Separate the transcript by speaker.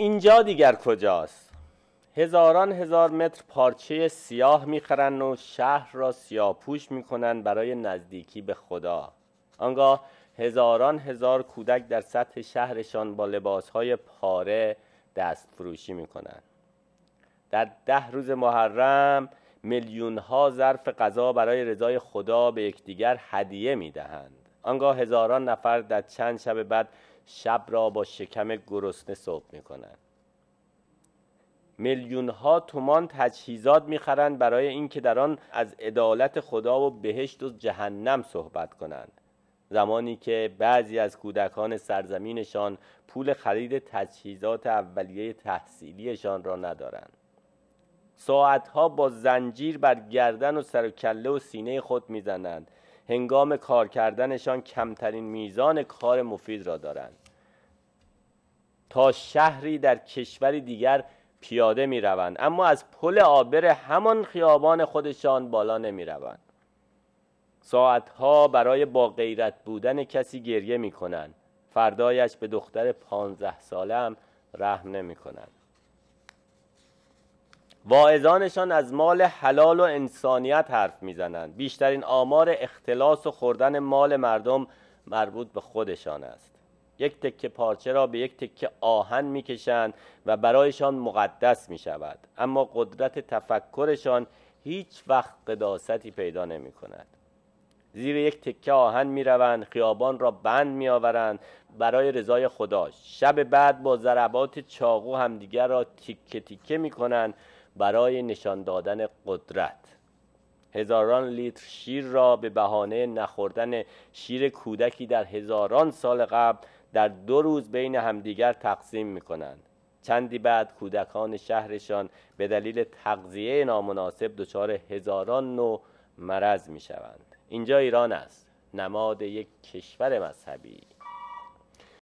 Speaker 1: اینجا دیگر کجاست هزاران هزار متر پارچه سیاه میخرن و شهر را سیاپوش میکنن برای نزدیکی به خدا آنگاه هزاران هزار کودک در سطح شهرشان با لباسهای پاره دست فروشی میکنن در ده روز محرم میلیون ظرف غذا برای رضای خدا به یکدیگر هدیه میدهند آنگاه هزاران نفر در چند شب بعد شب را با شکم گرسنه صبح می کنند میلیون ها تومان تجهیزات میخرند برای اینکه در آن از عدالت خدا و بهشت و جهنم صحبت کنند زمانی که بعضی از کودکان سرزمینشان پول خرید تجهیزات اولیه تحصیلیشان را ندارند ساعتها با زنجیر بر گردن و سر و کله و سینه خود میزنند هنگام کار کردنشان کمترین میزان کار مفید را دارند تا شهری در کشوری دیگر پیاده می روند اما از پل آبر همان خیابان خودشان بالا نمی روند ساعتها برای با غیرت بودن کسی گریه می کنند فردایش به دختر ساله سالم رحم نمی کنند واعظانشان از مال حلال و انسانیت حرف میزنند بیشترین آمار اختلاس و خوردن مال مردم مربوط به خودشان است یک تکه پارچه را به یک تکه آهن میکشند و برایشان مقدس می شود اما قدرت تفکرشان هیچ وقت قداستی پیدا نمی کند زیر یک تکه آهن می روند خیابان را بند می آورند برای رضای خدا شب بعد با ضربات چاقو همدیگر را تیکه تیکه می کنند برای نشان دادن قدرت هزاران لیتر شیر را به بهانه نخوردن شیر کودکی در هزاران سال قبل در دو روز بین همدیگر تقسیم می کنند. چندی بعد کودکان شهرشان به دلیل تغذیه نامناسب دچار هزاران نوع مرض می شوند. اینجا ایران است نماد یک کشور مذهبی